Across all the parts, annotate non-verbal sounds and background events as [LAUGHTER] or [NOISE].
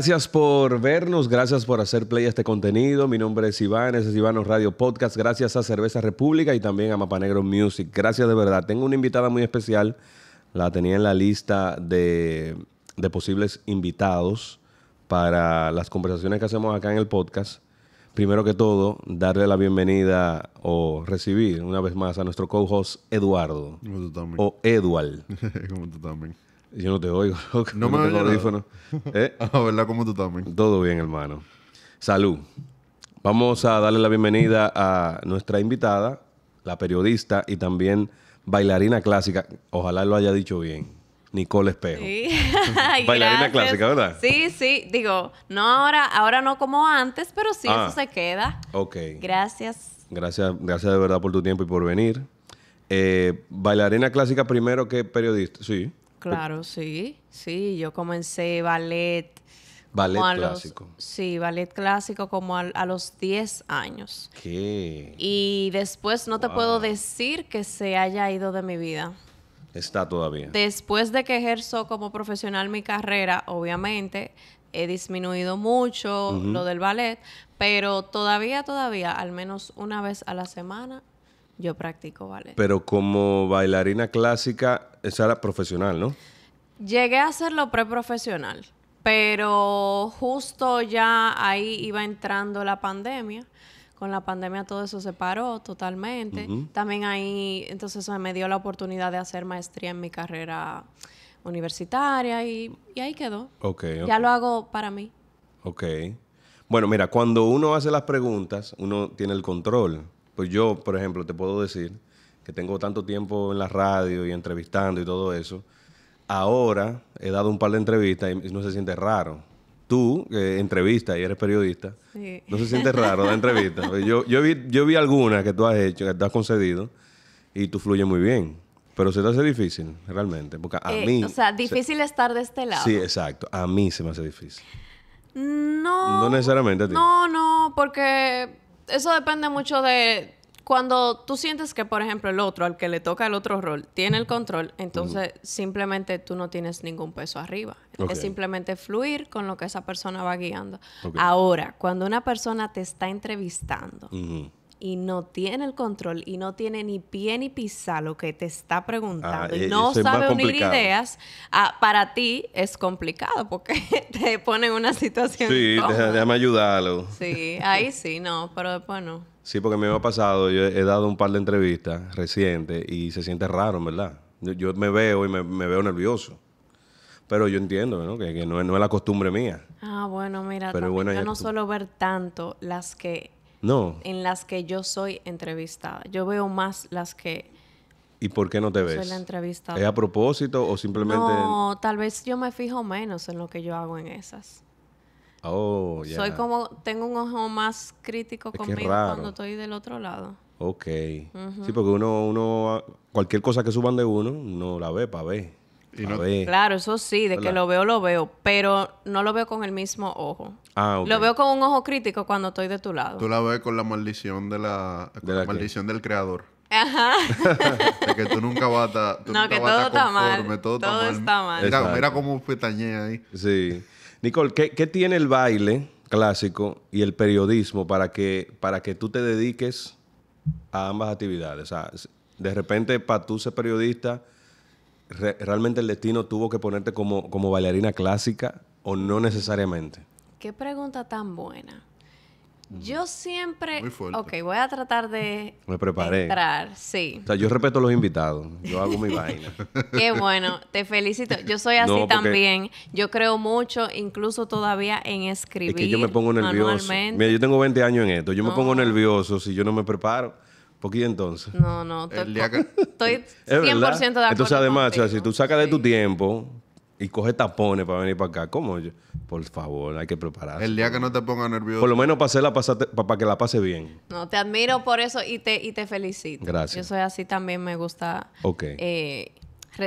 Gracias por vernos, gracias por hacer play a este contenido. Mi nombre es Iván, ese es Iván Radio Podcast. Gracias a Cerveza República y también a Mapanegro Music. Gracias de verdad. Tengo una invitada muy especial. La tenía en la lista de, de posibles invitados para las conversaciones que hacemos acá en el podcast. Primero que todo, darle la bienvenida o recibir una vez más a nuestro co-host Eduardo. O Eduard. Como tú también. [LAUGHS] Yo no te oigo. [LAUGHS] No me oigo el ¿Eh? A [LAUGHS] ah, cómo tú también. Todo bien, hermano. Salud. Vamos a darle la bienvenida a nuestra invitada, la periodista y también bailarina clásica. Ojalá lo haya dicho bien. Nicole Espejo. Sí. [LAUGHS] bailarina clásica, ¿verdad? Sí, sí. Digo, no ahora, ahora no como antes, pero sí, eso ah. se queda. Ok. Gracias. Gracias, gracias de verdad por tu tiempo y por venir. Eh, bailarina clásica primero que periodista. Sí. Pues claro, sí, sí, yo comencé ballet. Ballet clásico. sí, ballet clásico como a, los 10 años. ¿Qué? Y después no te puedo decir que se haya ido de mi vida. Está todavía. Después de que ejerzo como profesional mi carrera, obviamente he disminuido mucho lo del ballet, pero todavía, todavía, al menos una vez a la semana, yo practico ballet. Pero como bailarina clásica, esa era profesional, ¿no? Llegué a hacerlo preprofesional, pero justo ya ahí iba entrando la pandemia. Con la pandemia todo eso se paró totalmente. También ahí entonces me dio la oportunidad de hacer maestría en mi carrera universitaria y, ahí quedó. Okay, ok. Ya lo hago para mí. Ok. Bueno, mira, cuando uno hace las preguntas, uno tiene el control. Pues yo, por ejemplo, te puedo decir que tengo tanto tiempo en la radio y entrevistando y todo eso. Ahora he dado un par de entrevistas y no se siente raro. Tú, que entrevistas y eres periodista, no se siente raro de entrevistas. [LAUGHS] Pues yo, vi, algunas que tú has hecho, que tú has concedido y tú fluyes muy bien. Pero se te hace difícil, realmente. Porque a eh, O sea, difícil estar de este lado. Sí, exacto. A mí se me hace difícil. No. No necesariamente a ti. No, no, porque eso depende mucho de cuando tú sientes que, por ejemplo, el otro, al que le toca el otro rol, tiene el control, entonces simplemente tú no tienes ningún peso arriba. Es simplemente fluir con lo que esa persona va guiando. Ahora, cuando una persona te está entrevistando, y no tiene el control y no tiene ni pie ni pizar lo que te está preguntando ah, y eh, no sabe unir ideas, ah, para ti es complicado porque [LAUGHS] te pone en una situación. Sí, déjame, ayudarlo. Sí, ahí sí, no, pero después no. Sí, porque a mí me ha pasado, yo he dado un par de entrevistas recientes y se siente raro, ¿verdad? Yo me veo y me, veo nervioso. Pero yo entiendo ¿no? Que, no, es la costumbre mía. Ah, bueno, mira, yo no suelo ver tanto las que no. en las que yo soy entrevistada. Yo veo más las que... ¿Y por qué no te ves? Soy la entrevistada. ¿Es a propósito o simplemente...? No, tal vez yo me fijo menos en lo que yo hago en esas. Oh, ya. Soy como... Tengo un ojo más crítico conmigo cuando estoy del otro lado. Ok. Sí, porque uno, uno... Cualquier cosa que suban de uno, no la ve para ver. Claro, eso sí, de que lo veo, lo veo, pero no lo veo con el mismo ojo. Ah, lo veo con un ojo crítico cuando estoy de tu lado. Tú la ves con la maldición de la, maldición del creador. Ajá. [LAUGHS] de que tú nunca vas a estar. No, que todo está mal. Todo, está, mal. Mira, como cómo ahí. Sí. Nicole, ¿qué, tiene el baile clásico y el periodismo para que, para que tú te dediques a ambas actividades? O sea, de repente, para tú ser periodista realmente el destino tuvo que ponerte como, como bailarina clásica o no necesariamente? Qué pregunta tan buena. Yo siempre. Muy Ok, voy a tratar de. Me preparé. Entrar, sí. O sea, yo respeto a los invitados. Yo hago mi [LAUGHS] vaina. Qué bueno, te felicito. Yo soy así también. Yo creo mucho, incluso todavía, en escribir. que yo me pongo nervioso. Mira, yo tengo 20 años en esto. Yo me pongo nervioso si yo no me preparo. Porque entonces. No, no, estoy, estoy 100% [LAUGHS] de acuerdo. Entonces, además, si tú sacas de tu tiempo y coges tapones para venir para acá, ¿cómo? Yo? Por favor, hay que prepararse. El día que no te ponga nervioso. Por lo menos para, para que la pase bien. No, te admiro por eso y te, y te felicito. Gracias. Yo soy así también, me gusta. Ok. Eh,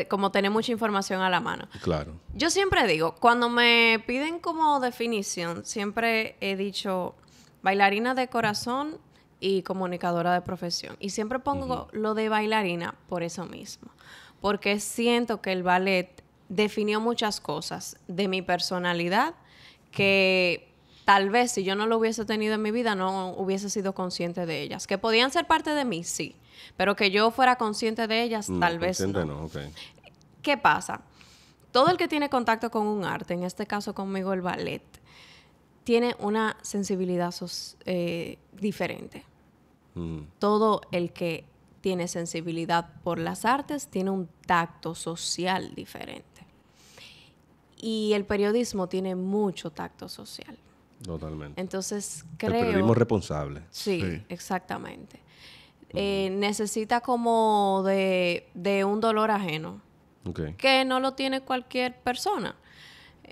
como tener mucha información a la mano. Claro. Yo siempre digo, cuando me piden como definición, siempre he dicho bailarina de corazón y comunicadora de profesión. Y siempre pongo lo de bailarina por eso mismo, porque siento que el ballet definió muchas cosas de mi personalidad que tal vez si yo no lo hubiese tenido en mi vida no hubiese sido consciente de ellas, que podían ser parte de mí, sí, pero que yo fuera consciente de ellas mm, tal vez no. no ¿Qué pasa? Todo el que tiene contacto con un arte, en este caso conmigo el ballet, tiene una sensibilidad eh, diferente. Mm. Todo el que tiene sensibilidad por las artes tiene un tacto social diferente. Y el periodismo tiene mucho tacto social. Totalmente. Entonces creo... El periodismo responsable. Sí, exactamente. Mm. Eh, necesita como de, un dolor ajeno. Que no lo tiene cualquier persona.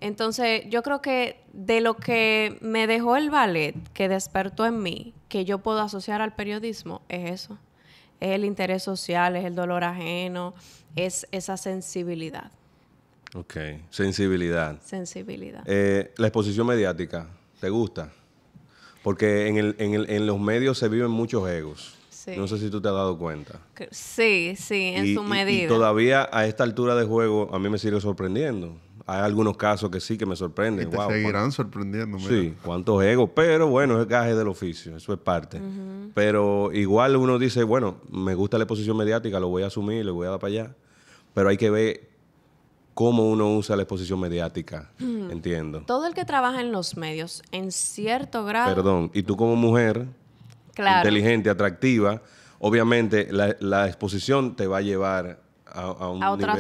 Entonces, yo creo que de lo que me dejó el ballet, que despertó en mí, que yo puedo asociar al periodismo, es eso. Es el interés social, es el dolor ajeno, es esa sensibilidad. Ok, sensibilidad. Sensibilidad. Eh, la exposición mediática, ¿te gusta? Porque en, el, en, el, en los medios se viven muchos egos. No sé si tú te has dado cuenta. Sí, sí, en su medida. y todavía a esta altura de juego a mí me sigue sorprendiendo. Hay algunos casos que sí que me sorprenden. Y te seguirán sorprendiendo. Sí, cuántos egos. Pero bueno, es el gaje del oficio, eso es parte. Pero igual uno dice, bueno, me gusta la exposición mediática, lo voy a asumir, lo voy a dar para allá. Pero hay que ver cómo uno usa la exposición mediática. Hmm. Entiendo. Todo el que trabaja en los medios, en cierto grado. Perdón, y tú como mujer, inteligente, atractiva, obviamente la exposición te va a llevar a, otras,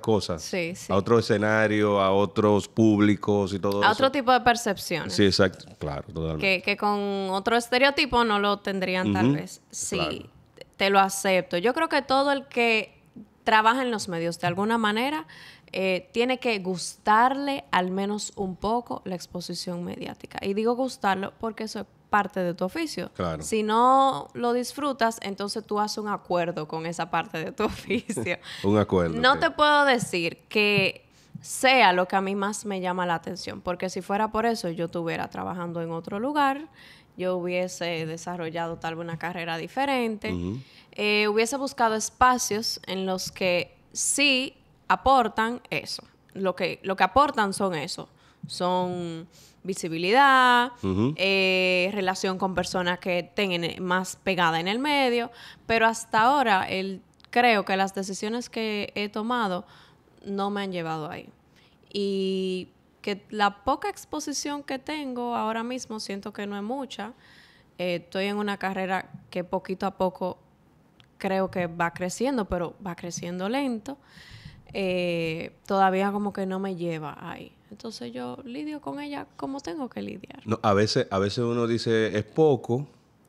cosas, a otro escenario, a otros públicos y todo eso. A otro tipo de percepciones. Sí, exacto, claro, totalmente. Que, con otro estereotipo no lo tendrían tal vez. Sí, te lo acepto. Yo creo que todo el que trabaja en los medios de alguna manera eh, tiene que gustarle al menos un poco la exposición mediática. Y digo gustarlo porque eso es parte de tu oficio. Claro. Si no lo disfrutas, entonces tú haces un acuerdo con esa parte de tu [LAUGHS] oficio. un acuerdo. No te puedo decir que sea lo que a mí más me llama la atención, porque si fuera por eso yo estuviera trabajando en otro lugar, yo hubiese desarrollado tal vez una carrera diferente, eh, hubiese buscado espacios en los que sí aportan eso, lo que, lo que aportan son eso, son visibilidad, eh, relación con personas que tengan más pegada en el medio, pero hasta ahora el, creo que las decisiones que he tomado no me han llevado ahí. Y que la poca exposición que tengo ahora mismo, siento que no es mucha, eh, estoy en una carrera que poquito a poco creo que va creciendo, pero va creciendo lento. Eh, todavía como que no me lleva ahí. Entonces yo lidio con ella como tengo que lidiar. No, a, veces, a veces uno dice, es poco,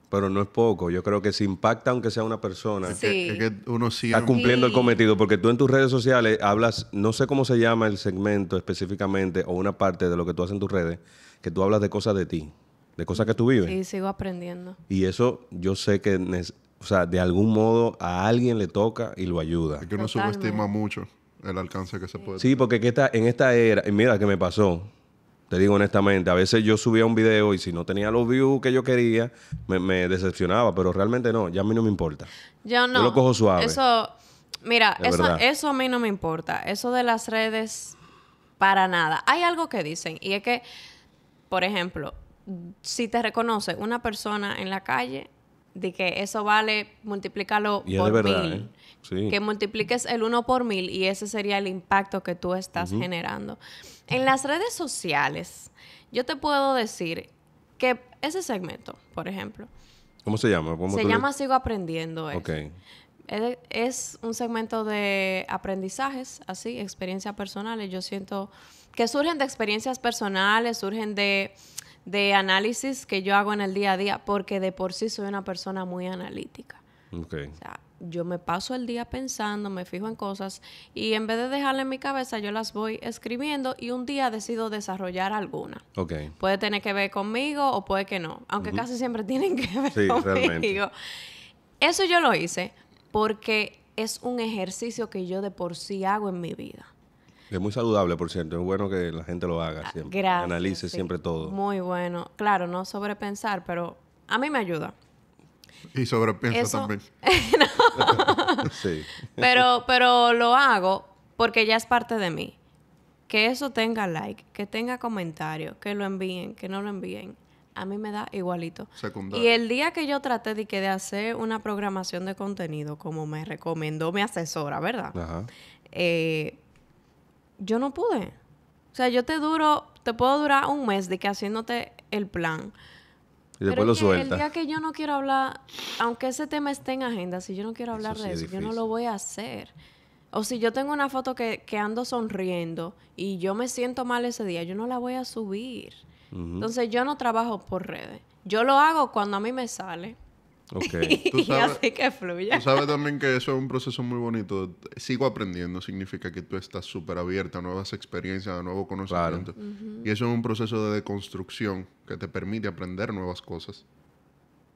pero no es poco. Yo creo que si impacta, aunque sea una persona, que, uno siga está cumpliendo el cometido. Porque tú en tus redes sociales hablas, no sé cómo se llama el segmento específicamente o una parte de lo que tú haces en tus redes, que tú hablas de cosas de ti, de cosas que tú vives. Sí, sigo aprendiendo. Y eso yo sé que, o sea, de algún modo a alguien le toca y lo ayuda. que uno subestima mucho el alcance que se puede. Sí, porque que en esta era, y mira qué me pasó, te digo honestamente, a veces yo subía un video y si no tenía los views que yo quería, me, decepcionaba, pero realmente no, ya a mí no me importa. Yo no. Yo lo cojo suave. Eso, mira, eso, eso a mí no me importa. Eso de las redes, para nada. Hay algo que dicen y es que, por ejemplo, si te reconoce una persona en la calle, de que eso vale, multiplícalo por mil. ¿eh? Que multipliques el uno por mil y ese sería el impacto que tú estás generando. En las redes sociales, yo te puedo decir que ese segmento, por ejemplo. ¿Cómo se llama? se llama Sigo Aprendiendo. es un segmento de aprendizajes, así, experiencias personales. Yo siento que surgen de experiencias personales, surgen de de análisis que yo hago en el día a día, porque de por sí soy una persona muy analítica. O sea, yo me paso el día pensando, me fijo en cosas y en vez de dejarle en mi cabeza, yo las voy escribiendo y un día decido desarrollar alguna. Okay. Puede tener que ver conmigo o puede que no, aunque casi siempre [LAUGHS] tienen que ver conmigo. Eso yo lo hice porque es un ejercicio que yo de por sí hago en mi vida. Es muy saludable, por cierto. Es bueno que la gente lo haga ah, siempre. Gracias, Analice siempre todo. Muy bueno. Claro, no sobrepensar, pero a mí me ayuda. Y sobrepienso también. [LAUGHS] sí. Pero, pero lo hago porque ya es parte de mí. Que eso tenga like, que tenga comentario, que lo envíen, que no lo envíen. A mí me da igualito. Y el día que yo traté de, de hacer una programación de contenido, como me recomendó mi asesora, ¿verdad? Ajá. Eh, yo no pude. O sea, yo te duro, te puedo durar un mes de que haciéndote el plan. Y después lo El día que yo no quiero hablar, aunque ese tema esté en agenda, si yo no quiero hablar de eso, yo no lo voy a hacer. O si yo tengo una foto que, ando sonriendo y yo me siento mal ese día, yo no la voy a subir. Entonces yo no trabajo por redes. Yo lo hago cuando a mí me sale. [LAUGHS] y así que fluye Tú sabes también que eso es un proceso muy bonito. Sigo aprendiendo, significa que tú estás súper abierta a nuevas experiencias, a nuevos conocimientos. Y eso es un proceso de deconstrucción que te permite aprender nuevas cosas.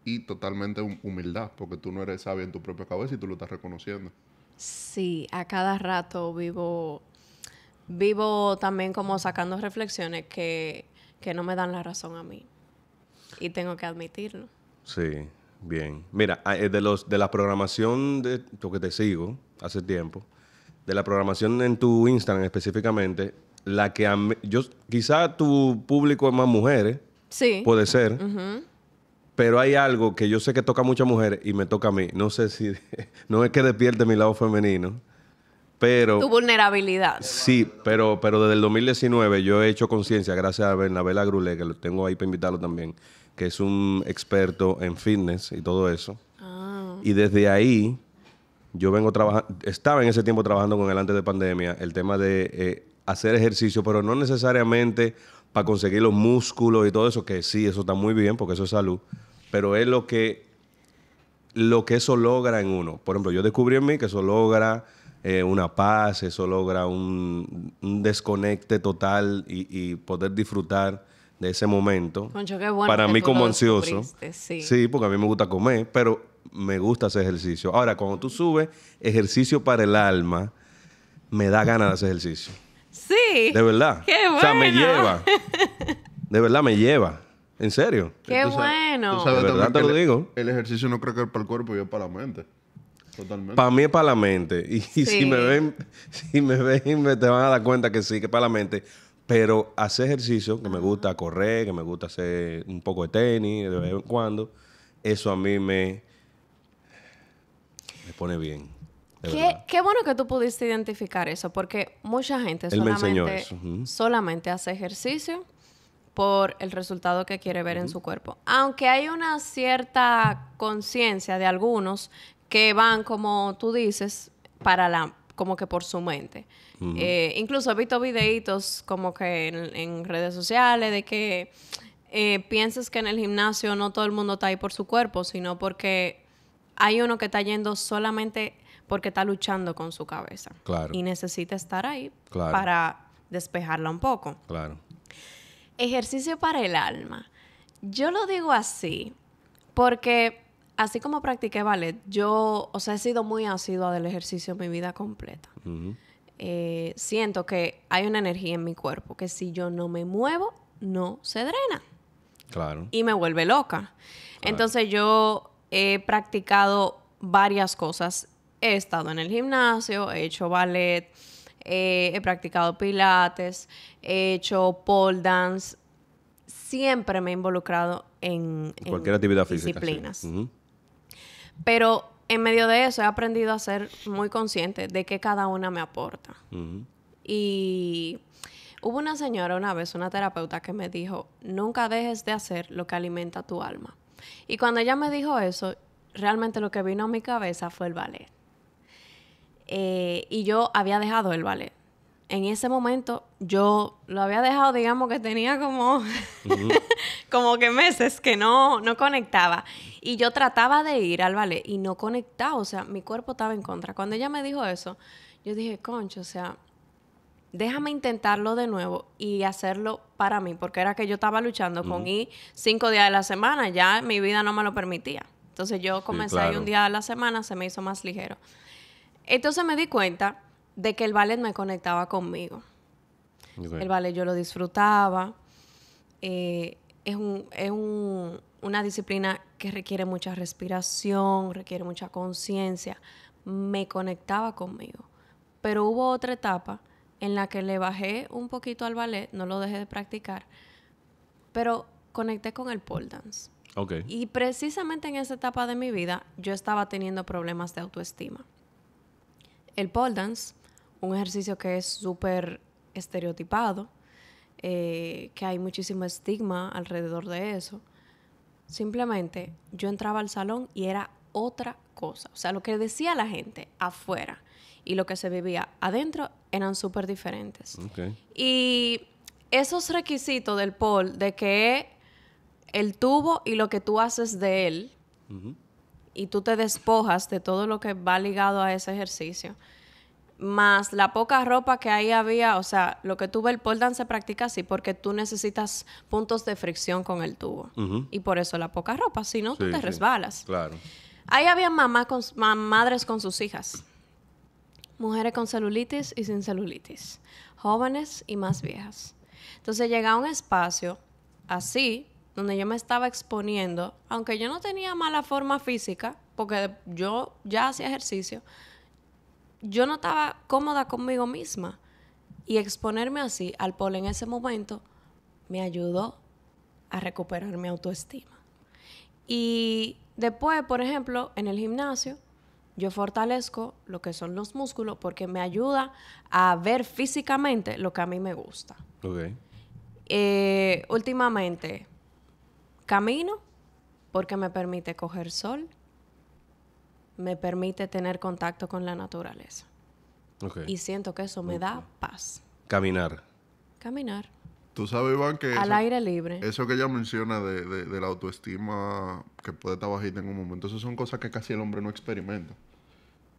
Y totalmente humildad, porque tú no eres sabia en tu propia cabeza y tú lo estás reconociendo. Sí, a cada rato vivo, vivo también como sacando reflexiones que, que no me dan la razón a mí. Y tengo que admitirlo. Sí, Bien. Mira, ah, eh, de, los, de la programación, de, lo que te sigo hace tiempo, de la programación en tu Instagram específicamente, la que yo quizá tu público es más mujeres. Sí. Puede ser. Pero hay algo que yo sé que toca a muchas mujeres y me toca a mí. No sé si [LAUGHS] no es que despierte mi lado femenino, pero tu vulnerabilidad. Sí, pero pero desde el 2019 yo he hecho conciencia gracias a Bernabé Grulé, que lo tengo ahí para invitarlo también que es un experto en fitness y todo eso. Ah. Y desde ahí yo vengo trabajando, estaba en ese tiempo trabajando con el antes de pandemia, el tema de eh, hacer ejercicio, pero no necesariamente para conseguir los músculos y todo eso, que sí, eso está muy bien porque eso es salud, pero es lo que, lo que eso logra en uno. Por ejemplo, yo descubrí en mí que eso logra eh, una paz, eso logra un, desconecte total y poder disfrutar de ese momento. Concho, qué bueno para mí como ansioso. Sí. porque a mí me gusta comer, pero me gusta hacer ejercicio. Ahora, cuando tú subes ejercicio para el alma, me da ganas de hacer ejercicio. Sí. De verdad. Qué bueno. me lleva. De verdad, me lleva. En serio. Qué bueno. verdad te lo digo. El ejercicio no creo que es para el cuerpo ...yo es para la mente. Totalmente. Para mí es para la mente. Y, si me ven, si me ven, te van a dar cuenta que sí, que es para la mente. Pero hacer ejercicio, que me gusta correr, que me gusta hacer un poco de tenis de vez en cuando, eso a mí me, pone bien. Qué, bueno que tú pudiste identificar eso, porque mucha gente solamente, hace ejercicio por el resultado que quiere ver en su cuerpo. Aunque hay una cierta conciencia de algunos que van, como tú dices, para la como que por su mente. Eh, incluso he visto videitos como que en, redes sociales de que eh, piensas que en el gimnasio no todo el mundo está ahí por su cuerpo, sino porque hay uno que está yendo solamente porque está luchando con su cabeza. Claro. Y necesita estar ahí para despejarla un poco. Claro. Ejercicio para el alma. Yo lo digo así porque así como practiqué ballet, yo, o sea, he sido muy asidua del ejercicio mi vida completa. Eh, siento que hay una energía en mi cuerpo que si yo no me muevo, no se drena. Claro. Y me vuelve loca. Entonces yo he practicado varias cosas. He estado en el gimnasio, he hecho ballet, eh, he practicado pilates, he hecho pole dance. Siempre me he involucrado en, cualquier actividad física. Disciplinas. Pero en medio de eso he aprendido a ser muy consciente de que cada una me aporta. Y hubo una señora una vez, una terapeuta, que me dijo, nunca dejes de hacer lo que alimenta tu alma. Y cuando ella me dijo eso, realmente lo que vino a mi cabeza fue el ballet. Eh, y yo había dejado el ballet. En ese momento yo lo había dejado, digamos que tenía como como que meses que no, no conectaba. Y yo trataba de ir al ballet y no conectaba, o sea, mi cuerpo estaba en contra. Cuando ella me dijo eso, yo dije, concho, o sea, déjame intentarlo de nuevo y hacerlo para mí, porque era que yo estaba luchando con y cinco días de la semana, ya mi vida no me lo permitía. Entonces yo comencé ahí un día a la semana, se me hizo más ligero. Entonces me di cuenta de que el ballet me conectaba conmigo. El ballet yo lo disfrutaba. Eh, es, un, una disciplina que requiere mucha respiración, requiere mucha conciencia. Me conectaba conmigo. Pero hubo otra etapa en la que le bajé un poquito al ballet, no lo dejé de practicar, pero conecté con el pole dance. Okay. Y precisamente en esa etapa de mi vida yo estaba teniendo problemas de autoestima. El pole dance, un ejercicio que es súper estereotipado, eh, que hay muchísimo estigma alrededor de eso. Simplemente yo entraba al salón y era otra cosa. O sea, lo que decía la gente afuera y lo que se vivía adentro eran súper diferentes. Y esos requisitos del pol de que el tubo y lo que tú haces de él, y tú te despojas de todo lo que va ligado a ese ejercicio, más la poca ropa que ahí había, o sea, lo que tuve el pole dance se practica así porque tú necesitas puntos de fricción con el tubo. Y por eso la poca ropa, si no, tú te resbalas. Claro. Ahí había mamá con, madres con sus hijas, mujeres con celulitis y sin celulitis, jóvenes y más viejas. Entonces llegaba un espacio así, donde yo me estaba exponiendo, aunque yo no tenía mala forma física, porque yo ya hacía ejercicio, yo no estaba cómoda conmigo misma y exponerme así al pol en ese momento me ayudó a recuperar mi autoestima. Y después, por ejemplo, en el gimnasio, yo fortalezco lo que son los músculos porque me ayuda a ver físicamente lo que a mí me gusta. Okay. Eh, últimamente, camino porque me permite coger sol me permite tener contacto con la naturaleza. Y siento que eso me da paz. Caminar. Caminar. Tú sabes, Iván, que... Al aire libre. Eso que ella menciona de, de, la autoestima que puede estar bajita en un momento, eso son cosas que casi el hombre no experimenta.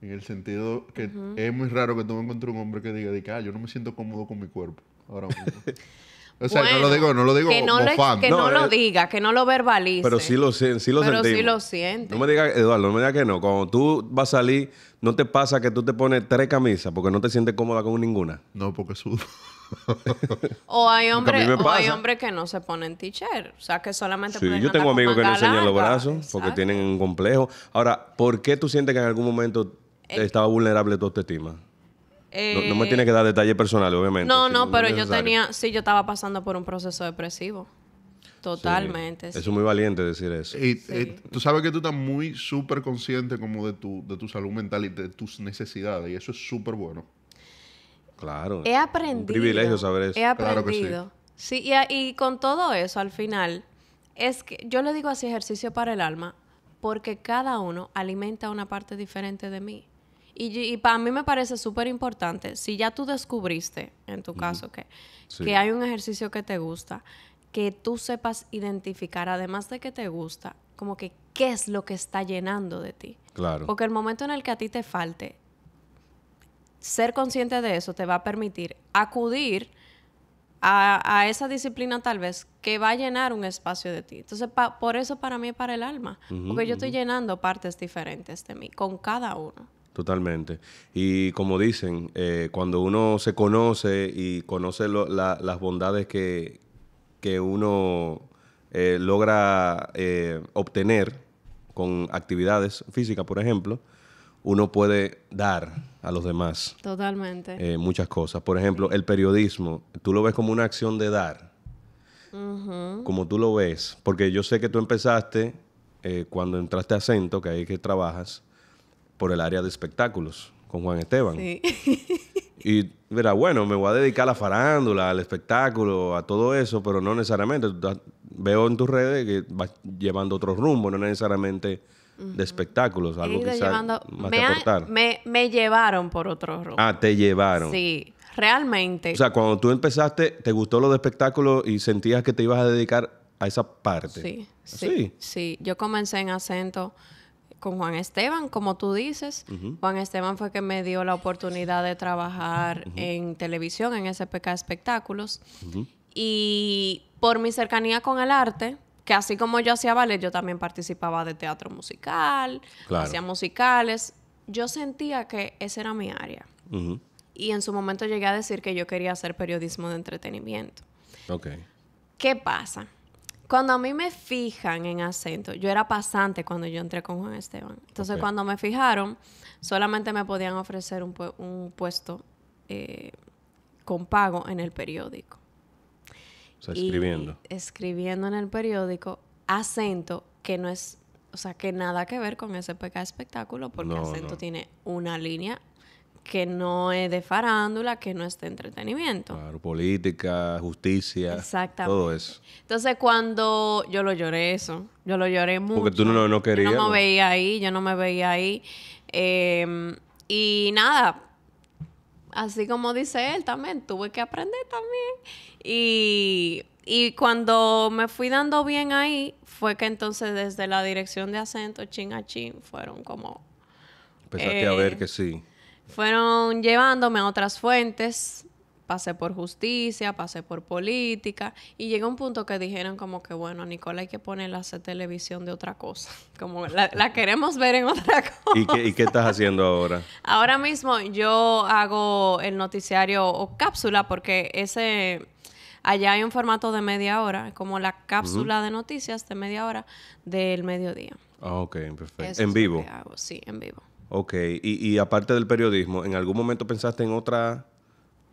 En el sentido que es muy raro que tú encuentres un hombre que diga, ah, yo no me siento cómodo con mi cuerpo ahora mismo. [LAUGHS] O sea, no lo digo, no lo digo que no, Lo, eh, diga, que no lo verbalice. Pero sí lo, sí pero sí lo siente. No me digas, Eduardo, no me diga que no. Cuando tú vas a salir, ¿no te pasa que tú te pones tres camisas porque no te sientes cómoda con ninguna? No, porque sudo. o hay hombres hay que no se ponen t-shirt, o sea, que solamente sí, yo tengo amigos que no enseñan los brazos porque tienen un complejo. Ahora, ¿por qué tú sientes que en algún momento estaba vulnerable tu autoestima? no, me eh, tiene que dar detalles personales, obviamente. No, no, pero yo tenía, sí, yo estaba pasando por un proceso depresivo. Totalmente. Eso es muy valiente decir eso. Y, eh, tú sabes que tú estás muy súper consciente como de tu, de tu salud mental y de tus necesidades, y eso es súper bueno. Claro. He aprendido. Un privilegio saber eso. He aprendido. sí, y, y con todo eso, al final, es que yo le digo así ejercicio para el alma, porque cada uno alimenta una parte diferente de mí. Y, para mí me parece súper importante, si ya tú descubriste, en tu caso, que, que hay un ejercicio que te gusta, que tú sepas identificar, además de que te gusta, como que qué es lo que está llenando de ti. Claro. Porque el momento en el que a ti te falte, ser consciente de eso te va a permitir acudir a, esa disciplina tal vez que va a llenar un espacio de ti. Entonces, por eso para mí es para el alma, porque yo estoy llenando partes diferentes de mí, con cada uno. Totalmente. Y como dicen, eh, cuando uno se conoce y conoce las bondades que, que uno eh, logra eh, obtener con actividades físicas, por ejemplo, uno puede dar a los demás. Totalmente. muchas cosas. Por ejemplo, el periodismo, tú lo ves como una acción de dar. Como tú lo ves. Porque yo sé que tú empezaste cuando entraste a Acento, que ahí que trabajas por el área de espectáculos con Juan Esteban. [LAUGHS] Y verá, bueno, me voy a dedicar a la farándula, al espectáculo, a todo eso, pero no necesariamente. Veo en tus redes que vas llevando otro rumbo no necesariamente de espectáculos, algo que me, me, llevaron por otro rumbo. Ah, te llevaron. Sí, realmente. O sea, cuando tú empezaste, ¿te gustó lo de espectáculos... y sentías que te ibas a dedicar a esa parte? sí. ¿Ah, sí, sí. yo comencé en acento con Juan Esteban, como tú dices. Juan Esteban fue quien me dio la oportunidad de trabajar en televisión, en SPK Espectáculos. Y por mi cercanía con el arte, que así como yo hacía ballet, yo también participaba de teatro musical, hacía musicales. Yo sentía que esa era mi área. Y en su momento llegué a decir que yo quería hacer periodismo de entretenimiento. ¿Qué pasa? Cuando a mí me fijan en acento, yo era pasante cuando yo entré con Juan Esteban. Entonces, cuando me fijaron, solamente me podían ofrecer un, puesto eh, con pago en el periódico. O sea, escribiendo. escribiendo en el periódico acento que no es, o sea, que nada que ver con ese espectáculo, porque acento tiene una línea que no es de farándula, que no es de entretenimiento. Claro, política, justicia, todo eso. Entonces cuando yo lo lloré eso, yo lo lloré mucho. Porque tú no, no querías. Yo no me veía ahí, yo no me veía ahí. Em, y nada, así como dice él también, tuve que aprender también. Y, cuando me fui dando bien ahí, fue que entonces desde la dirección de acento, chin a chin, fueron como... Empezaste a ver eh, que sí. Fueron llevándome a otras fuentes, pasé por justicia, pasé por política y llegó un punto que dijeron como que bueno, Nicola hay que ponerla a hacer televisión de otra cosa, [LAUGHS] como la, queremos ver en otra [LAUGHS] cosa. ¿Y qué, estás haciendo ahora? Ahora mismo yo hago el noticiario o cápsula porque ese... Allá hay un formato de media hora, como la cápsula de noticias de media hora del mediodía. Ah, ok, perfecto. ¿En vivo? sí, en vivo. Ok, y, aparte del periodismo, ¿en algún momento pensaste en otra,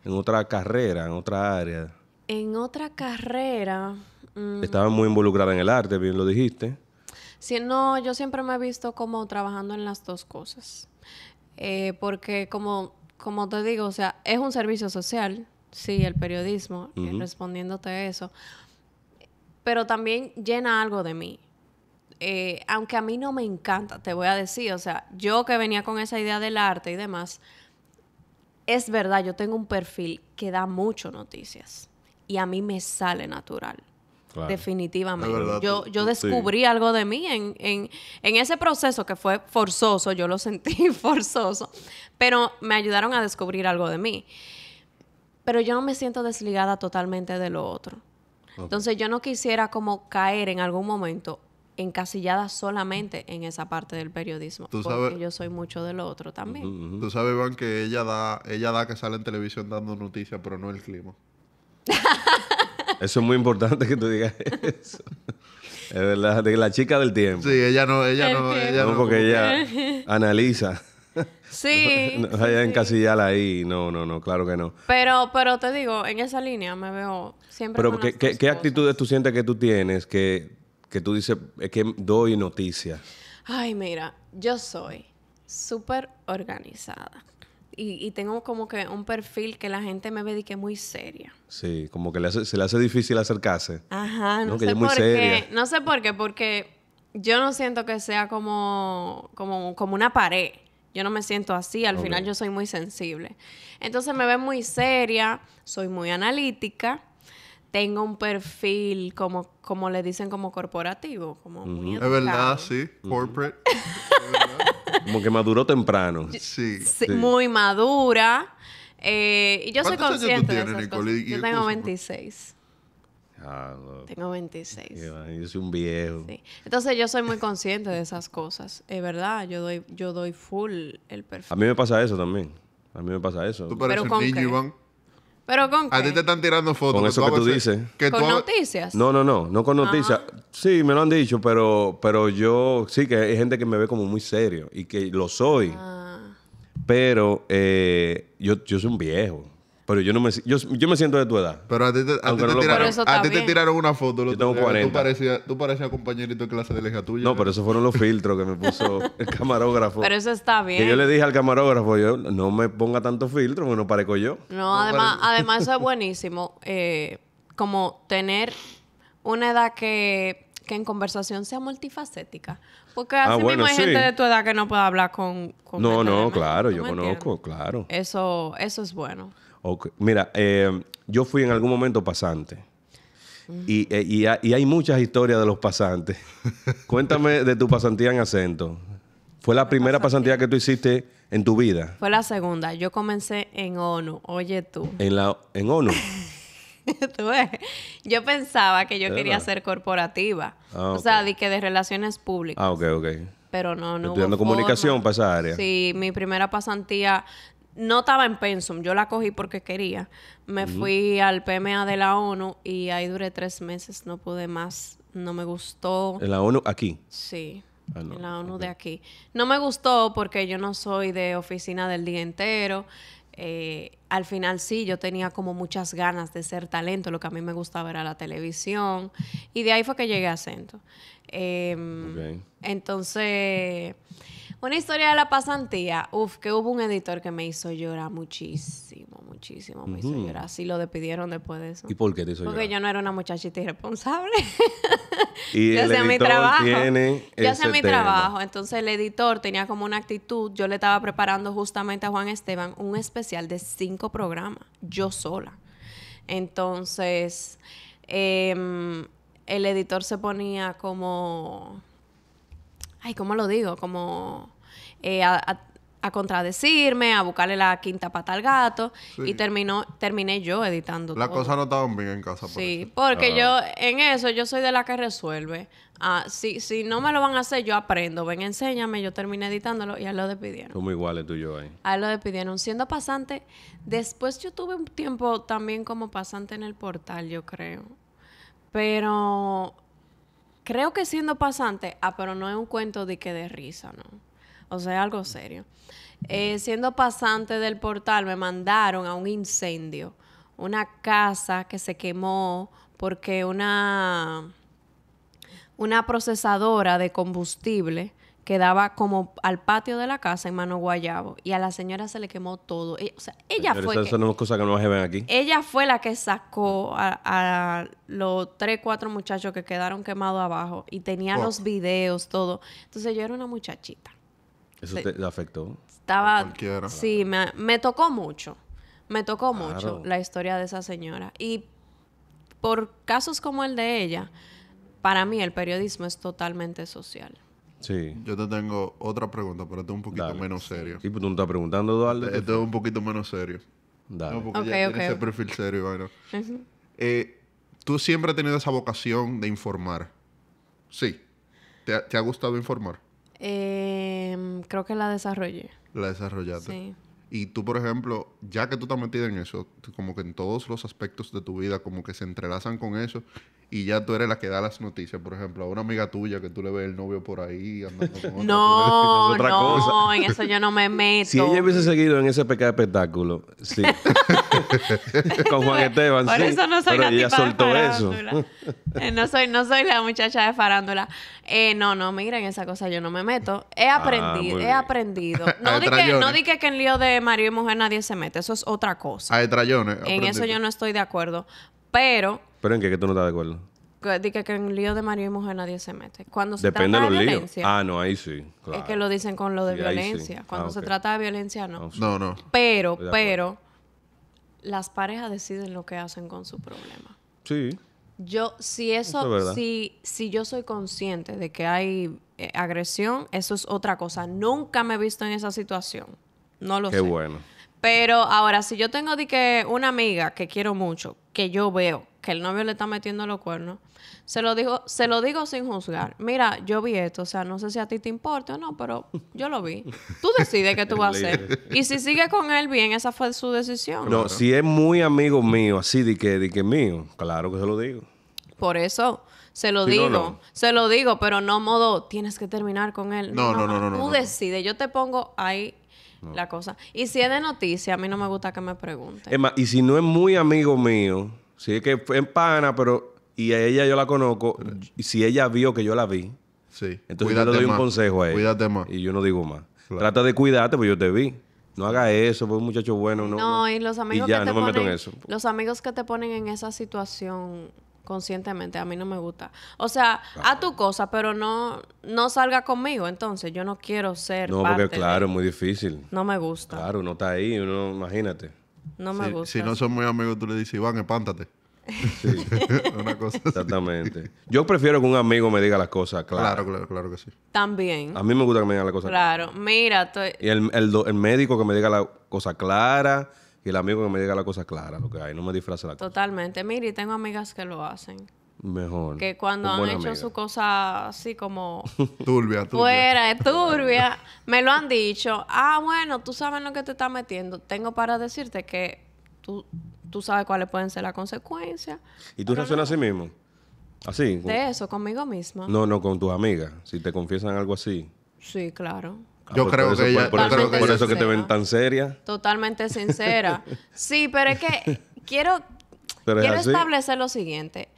en otra carrera, en otra área? En otra carrera. Mm. Estaba muy involucrada en el arte, bien lo dijiste. Sí, no, yo siempre me he visto como trabajando en las dos cosas. Eh, porque como, como te digo, o sea, es un servicio social, sí, el periodismo, eh, respondiéndote a eso. Pero también llena algo de mí. Eh, aunque a mí no me encanta, te voy a decir, o sea, yo que venía con esa idea del arte y demás, es verdad, yo tengo un perfil que da mucho noticias y a mí me sale natural. Definitivamente. yo, yo descubrí algo de mí en, en, ese proceso que fue forzoso, yo lo sentí [LAUGHS] forzoso, pero me ayudaron a descubrir algo de mí. Pero yo no me siento desligada totalmente de lo otro. Entonces yo no quisiera como caer en algún momento encasillada solamente en esa parte del periodismo. porque yo soy mucho de lo otro también. Tú sabes, Iván, que ella da, ella da que sale en televisión dando noticias, pero no el clima. [LAUGHS] eso es muy importante que tú digas eso. Es verdad, de la chica del tiempo. Sí, ella no, ella no, ella no, porque ella analiza. Sí. [LAUGHS] no, no ahí. No, no, no, claro que no. Pero, pero te digo, en esa línea me veo siempre. Pero, ¿qué, ¿qué, qué actitudes tú sientes que tú tienes que que tú dices, es que doy noticias? Ay, mira, yo soy súper organizada. Y, y, tengo como que un perfil que la gente me ve de que es muy seria. Sí, como que se le hace difícil acercarse. Ajá, no, sé por qué. No sé por qué, porque yo no siento que sea como, como, una pared. Yo no me siento así, al final yo soy muy sensible. Entonces me ven muy seria, soy muy analítica tengo un perfil como, como le dicen como corporativo, como Es verdad, sí, corporate. [LAUGHS] Como que maduró temprano. Sí. Muy madura. Eh, y yo soy consciente Yo tengo 26. Tengo 26. Yo soy un viejo. Entonces yo soy muy consciente de esas cosas. Es verdad, yo doy, yo doy full el perfil. A mí me pasa eso también. A mí me pasa eso. Pero ¿Pero con A ti te están tirando fotos. Con eso que tú, dices. ¿Con noticias? No, no, no. No con ah. noticias. Sí, me lo han dicho, pero, pero yo... Sí, que hay gente que me ve como muy serio. Y que lo soy. Ah. Pero eh, yo soy un viejo. Pero yo no me, yo, me siento de tu edad. Pero a ti te, tiraron, una foto. Tú parecías, compañerito de clase de leja tuya. No, pero esos fueron los filtros que me puso el camarógrafo. Pero eso está bien. yo le dije al camarógrafo, yo no me ponga tanto filtro porque no parezco yo. No, además, además eso es [LAUGHS] buenísimo. Eh, como tener una edad que, en conversación sea multifacética. Porque ah, así mismo hay gente de tu edad que no puede hablar con... con no, este no, claro, yo conozco, claro. Eso, eso es bueno. Mira, eh, yo fui en algún momento pasante. Y, eh, hay muchas historias de los pasantes. [LAUGHS] Cuéntame de tu pasantía en acento. ¿Fue la, primera pasantía. que tú hiciste en tu vida? Fue la segunda. Yo comencé en ONU. Oye tú. ¿En, la, en ONU? [LAUGHS] yo pensaba que yo quería ser corporativa. Ah, o sea, de de relaciones públicas. Ah, ok, ok. Pero no, no. Estudiando comunicación para esa área. Sí, mi primera pasantía no estaba en Pensum, yo la cogí porque quería. Me fui al PMA de la ONU y ahí duré tres meses, no pude más, no me gustó. ¿En la ONU aquí? Sí. Ah, en la ONU de aquí. No me gustó porque yo no soy de oficina del día entero. Eh, al final sí, yo tenía como muchas ganas de ser talento, lo que a mí me gustaba era la televisión, y de ahí fue que llegué a Centro. Em, entonces... Una historia de la pasantía. Uf, que hubo un editor que me hizo llorar muchísimo, muchísimo. Me hizo llorar. Sí, lo despidieron después de eso. ¿Y por qué te hizo Porque yo no era una muchachita irresponsable. [LAUGHS] Y yo hacía mi trabajo. Yo hacía mi trabajo. Entonces el editor tenía como una actitud. Yo le estaba preparando justamente a Juan Esteban un especial de cinco programas. Yo sola. Entonces, em, el editor se ponía como ay, ¿cómo lo digo? Como eh, a, contradecirme, a buscarle la quinta pata al gato y terminó, terminé yo editando. Las cosas no estaban bien en casa. Sí, porque ah. yo en eso yo soy de la que resuelve. Ah, si, si no me lo van a hacer, yo aprendo. Ven, enséñame. Yo terminé editándolo y a lo despidieron. Como iguales tú y yo ahí. A lo despidieron. Siendo pasante, después yo tuve un tiempo también como pasante en el portal, yo creo. Pero creo que siendo pasante, ah, pero no es un cuento de que de risa, ¿no? O sea, algo serio. Eh, siendo pasante del portal, me mandaron a un incendio, una casa que se quemó porque una, una procesadora de combustible Quedaba como al patio de la casa en Mano Guayabo y a la señora se le quemó todo. Ella, o sea, ella fue. que no aquí. Ella fue la que sacó a, los tres, cuatro muchachos que quedaron quemados abajo y tenía los videos, todo. Entonces yo era una muchachita. ¿Eso te, afectó? Estaba. Sí, me, tocó mucho. Me tocó mucho la historia de esa señora. Y por casos como el de ella, para mí el periodismo es totalmente social. Sí. Yo te tengo otra pregunta, pero esto es un poquito menos serio. Sí, pues tú no estás preguntando, Eduardo. Esto es un poquito menos serio. Dale. okay, ese perfil serio, bueno. Eh, tú siempre has tenido esa vocación de informar. Sí. ¿Te ha, gustado informar? Em, creo que la desarrollé. La desarrollaste. Sí. Y tú, por ejemplo, ya que tú estás metida en eso, como que en todos los aspectos de tu vida, como que se entrelazan con eso y ya tú eres la que da las noticias. Por ejemplo, a una amiga tuya que tú le ves el novio por ahí andando con otra, No, no, en eso yo no me [LAUGHS] meto. Si ella hubiese seguido en ese pequeño espectáculo, sí. [LAUGHS] con Juan Esteban, por eso no soy Pero la eh, no, soy, la muchacha de farándula. Eh, no, no, en esa cosa yo no me meto. He ah, aprendido, he aprendido. [LAUGHS] No di, que, no que, en lío de marido y mujer nadie se mete, eso es otra cosa. A en eso yo no estoy de acuerdo. Pero. ¿Pero en qué? Que tú no estás de acuerdo. Dice que, en lío de marido y mujer nadie se mete. Cuando se Depende trata de, los violencia. Líos. Ah, no, ahí sí. Es que lo dicen con lo de violencia. Ah, Cuando se trata de violencia, no. Ah, no, no. Pero, pero, las parejas deciden lo que hacen con su problema. Sí. Yo, si eso, si, si yo soy consciente de que hay eh, agresión, eso es otra cosa. Nunca me he visto en esa situación. No lo sé. Qué bueno. Pero ahora, si yo tengo de que una amiga que quiero mucho, que yo veo que el novio le está metiendo los cuernos, se lo digo, se lo digo sin juzgar. Mira, yo vi esto, o sea, no sé si a ti te importa o no, pero yo lo vi. Tú decides qué tú vas a hacer. Y si sigue con él bien, esa fue su decisión. No, si es muy amigo mío, así de que, de que mío, claro que se lo digo. Por eso, se lo digo, se lo digo, pero no modo, tienes que terminar con él. No, no, no, no. no tú decides, yo te pongo ahí la cosa. Y si es de noticia, a mí no me gusta que me pregunten. Es más, y si no es muy amigo mío, si es que en pana, pero y a ella yo la conozco, y si ella vio que yo la vi, sí. entonces yo le doy un consejo a ella. Cuídate más. Y yo no digo más. Trata de cuidarte, porque yo te vi. No haga eso, pues un muchacho bueno. No, no, y los amigos que te ponen, en Los amigos que te ponen en esa situación conscientemente, a mí no me gusta. O sea, a tu cosa, pero no no salga conmigo, entonces yo no quiero ser No, porque claro, es muy difícil. No me gusta. Claro, uno está ahí, uno, imagínate. No me gusta. Si no son muy amigos, tú le dices, Iván, espántate. Sí. [LAUGHS] Una cosa así. Exactamente. Yo prefiero que un amigo me diga las cosas, claro. Claro, claro, claro que sí. También. A mí me gusta que me digan las cosas. Claro. Mira, estoy... Y el, el, el médico que me diga las cosas claras y el amigo que me diga la cosa clara, lo que hay, no me disfraza la Totalmente. cosa. Totalmente. Mire, y tengo amigas que lo hacen. Mejor. Que cuando han hecho su cosa así como... [LAUGHS] turbia, turbia. Fuera, turbia. me lo han dicho. Ah, bueno, tú sabes lo que te estás metiendo. Tengo para decirte que tú, tú sabes cuáles pueden ser las consecuencias. ¿Y tú reaccionas a sí mismo? ¿Así? De eso, conmigo misma. No, no, con tus amigas. Si te confiesan algo así. Sí, claro. Yo ah, pues creo que ella... Por, eso, que te ven tan seria. Totalmente sincera. [LAUGHS] sí, pero es que quiero, quiero establecer lo siguiente.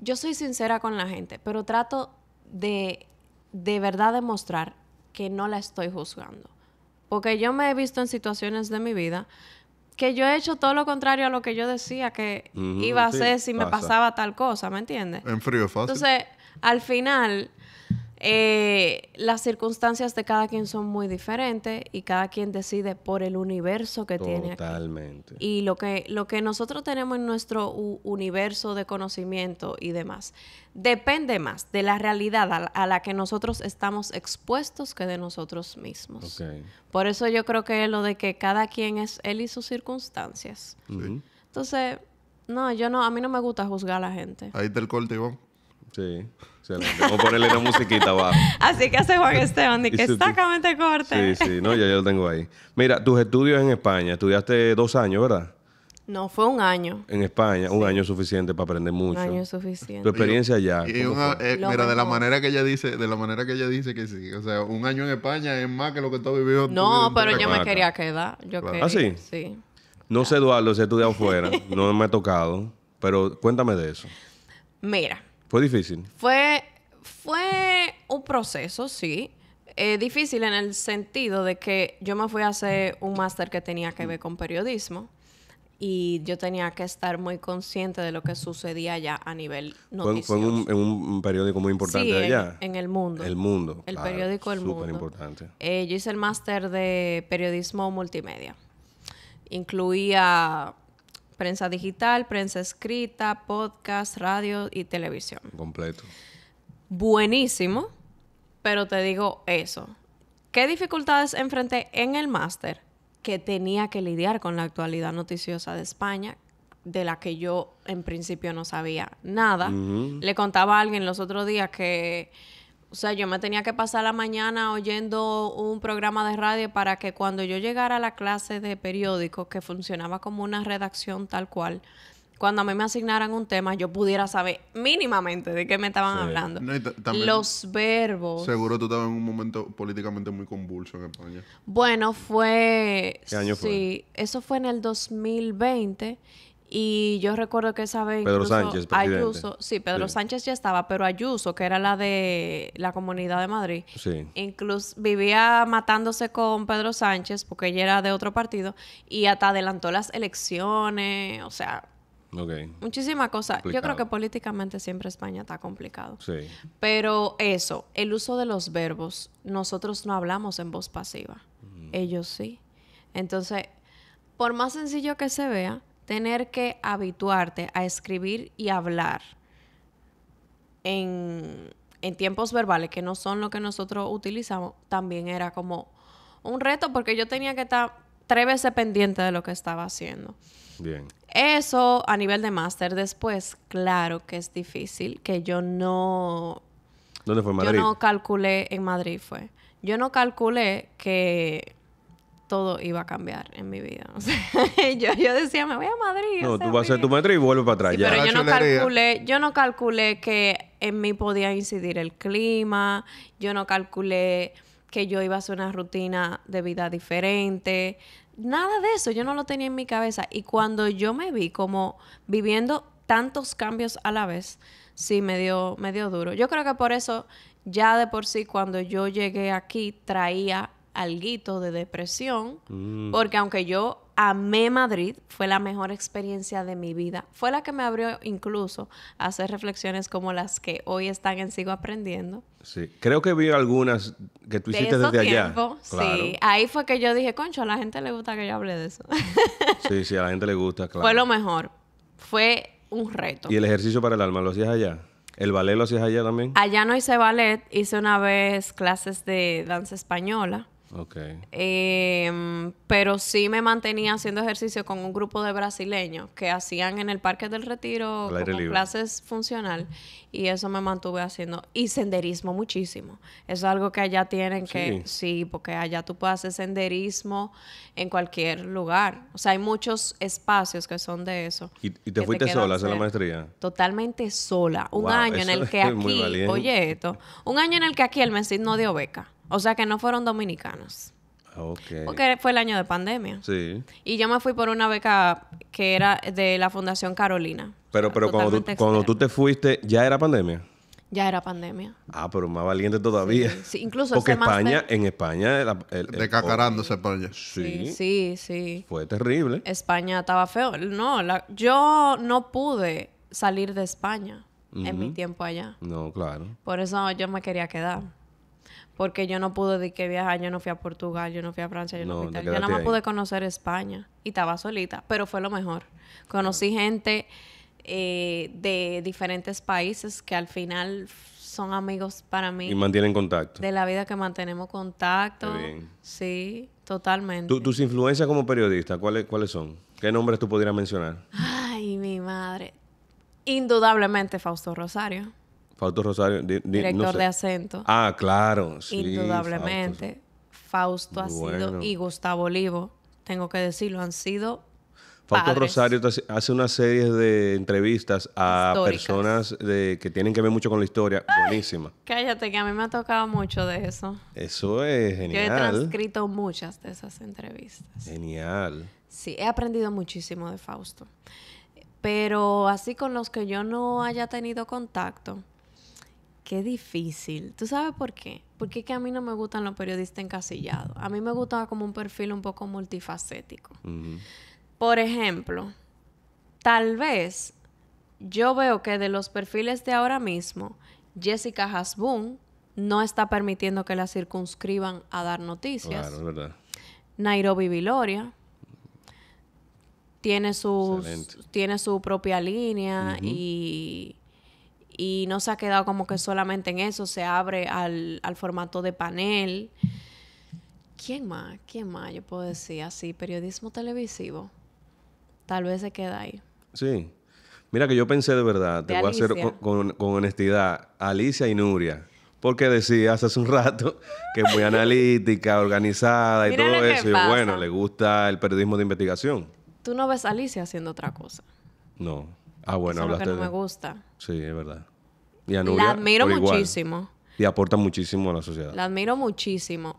Yo soy sincera con la gente, pero trato de de verdad demostrar que no la estoy juzgando. Porque yo me he visto en situaciones de mi vida que yo he hecho todo lo contrario a lo que yo decía que iba a hacer si me pasaba tal cosa, ¿me entiendes? En frío fácil. Entonces, al final, eh, las circunstancias de cada quien son muy diferentes y cada quien decide por el universo que tiene. Totalmente. Y lo que, lo que nosotros tenemos en nuestro universo de conocimiento y demás depende más de la realidad a la, que nosotros estamos expuestos que de nosotros mismos. Por eso yo creo que lo de que cada quien es él y sus circunstancias. Entonces, no, yo no, a mí no me gusta juzgar a la gente. Ahí está el Sí. Excelente. Vamos a ponerle una musiquita abajo. [LAUGHS] Así que hace Juan [LAUGHS] Esteban, y que exactamente este corte. Sí, sí, no, ya yo lo tengo ahí. Mira, tus estudios en España, estudiaste dos años, ¿verdad? No, fue un año. En España, un año suficiente para aprender mucho. Un año suficiente. Tu experiencia allá. Y eh, mira, de la manera que ella dice, de la manera que ella dice que sí. O sea, un año en España es más que lo que tú has vivido. No, pero yo me quería quedar. Yo ¿Ah, sí? Sí. No sé, Eduardo, si he estudiado fuera. no me ha tocado. Pero cuéntame de eso. Mira, ¿Fue difícil? Fue, fue un proceso, sí. Eh, difícil en el sentido de que yo me fui a hacer un máster que tenía que ver con periodismo y yo tenía que estar muy consciente de lo que sucedía allá a nivel noticioso. Fue, en, un, periódico muy importante allá. En, en, el mundo. El mundo. El periódico El Mundo. importante. Eh, yo hice el máster de periodismo multimedia. Incluía Prensa digital, prensa escrita, podcast, radio y televisión. Completo. Buenísimo, pero te digo eso. ¿Qué dificultades enfrenté en el máster? Que tenía que lidiar con la actualidad noticiosa de España, de la que yo en principio no sabía nada. Le contaba a alguien los otros días que o sea, yo me tenía que pasar la mañana oyendo un programa de radio para que cuando yo llegara a la clase de periódico, que funcionaba como una redacción tal cual, cuando a mí me asignaran un tema, yo pudiera saber mínimamente de qué me estaban hablando. Los verbos. Seguro tú estabas en un momento políticamente muy convulso en España. Bueno, fue... ¿Qué sí, eso fue en el 2020 y yo recuerdo que esa vez. Pedro Sánchez, presidente. Ayuso, sí, Pedro Sánchez ya estaba, pero Ayuso, que era la de la comunidad de Madrid, incluso vivía matándose con Pedro Sánchez porque ella era de otro partido y hasta adelantó las elecciones, o sea. Okay. Muchísimas cosas. Yo creo que políticamente siempre España está complicado. Sí. Pero eso, el uso de los verbos, nosotros no hablamos en voz pasiva. Mm. Ellos sí. Entonces, por más sencillo que se vea, tener que habituarte a escribir y hablar en, en tiempos verbales, que no son lo que nosotros utilizamos, también era como un reto porque yo tenía que estar tres veces pendiente de lo que estaba haciendo. Bien. Eso a nivel de máster. Después, claro que es difícil, que yo no... ¿Dónde fue Madrid? Yo no calculé, en Madrid fue. Yo no calculé que todo iba a cambiar en mi vida. [LAUGHS] yo, decía, me voy a Madrid. No, tú vas a tu metro y vuelves para atrás. Pero yo no, calculé, yo no que en mí podía incidir el clima, yo no calculé que yo iba a hacer una rutina de vida diferente. Nada de eso, yo no lo tenía en mi cabeza. Y cuando yo me vi como viviendo tantos cambios a la vez, sí, me dio, me dio duro. Yo creo que por eso ya de por sí cuando yo llegué aquí traía alguito de depresión, mm. porque aunque yo amé Madrid, fue la mejor experiencia de mi vida. Fue la que me abrió incluso a hacer reflexiones como las que hoy están en Sigo Aprendiendo. Sí, creo que vi algunas que tú hiciste desde allá. Sí, ahí fue que yo dije, concho, a la gente le gusta que yo hable de eso. [LAUGHS] sí, sí, a la gente le gusta, claro. Fue lo mejor. Fue un reto. ¿Y el ejercicio para el alma lo hacías allá? ¿El ballet lo hacías allá también? Allá no hice ballet, hice una vez clases de danza española Okay. Em, pero sí me mantenía haciendo ejercicio con un grupo de brasileños que hacían en el Parque del Retiro clases funcional y eso me mantuve haciendo. Y senderismo muchísimo. Eso es algo que allá tienen que, sí, porque allá tú puedes hacer senderismo en cualquier lugar. O sea, hay muchos espacios que son de eso. ¿Y, te fuiste sola a hacer la maestría? Totalmente sola. Un año en el que [LAUGHS] aquí, oye esto, un año en el que aquí el mesín no dio beca. O sea que no fueron dominicanos. Porque fue el año de pandemia. Sí. Y yo me fui por una beca que era de la Fundación Carolina. Pero, pero cuando tú, te fuiste, ¿ya era pandemia? Ya era pandemia. Ah, pero más valiente todavía. Sí, incluso Porque España, en España... El, Decacarándose Sí. sí. sí, Fue terrible. España estaba feo. No, yo no pude salir de España en mi tiempo allá. No, claro. Por eso yo me quería quedar porque yo no pude de que viajar, yo no fui a Portugal, yo no fui a Francia, yo no, fui a Italia. Yo nada más pude conocer España y estaba solita, pero fue lo mejor. Conocí gente eh, de diferentes países que al final son amigos para mí. Y mantienen contacto. De la vida que mantenemos contacto. Sí, totalmente. ¿Tus influencias como periodista, ¿cuáles, cuáles son? ¿Qué nombres tú pudieras mencionar? Ay, mi madre. Indudablemente Fausto Rosario. Fausto Rosario. director de acento. Ah, claro. Sí, Indudablemente. Fausto, ha sido. Y Gustavo Olivo, tengo que decirlo, han sido. Fausto Rosario hace una serie de entrevistas a personas de, que tienen que ver mucho con la historia. Buenísima. Cállate, que a mí me ha tocado mucho de eso. Eso es genial. Yo he transcrito muchas de esas entrevistas. Genial. Sí, he aprendido muchísimo de Fausto. Pero así con los que yo no haya tenido contacto, Qué difícil. ¿Tú sabes por qué? Porque que a mí no me gustan los periodistas encasillados. A mí me gustaba como un perfil un poco multifacético. Por ejemplo, tal vez yo veo que de los perfiles de ahora mismo, Jessica Hasbun no está permitiendo que la circunscriban a dar noticias. Claro, es verdad. Nairobi Viloria tiene, sus, tiene su propia línea y y no se ha quedado como que solamente en eso, se abre al, formato de panel. ¿Quién más? ¿Quién más? Yo puedo decir así, periodismo televisivo. Tal vez se queda ahí. Sí. Mira que yo pensé de verdad, te voy a hacer con, honestidad, Alicia y Nuria. Porque decía hace un rato que es muy analítica, organizada y todo eso. Y bueno, le gusta el periodismo de investigación. Tú no ves a Alicia haciendo otra cosa. No. Ah, bueno, hablaste me gusta. Sí, es verdad. Y a la admiro muchísimo. Y aporta muchísimo a la sociedad. La admiro muchísimo.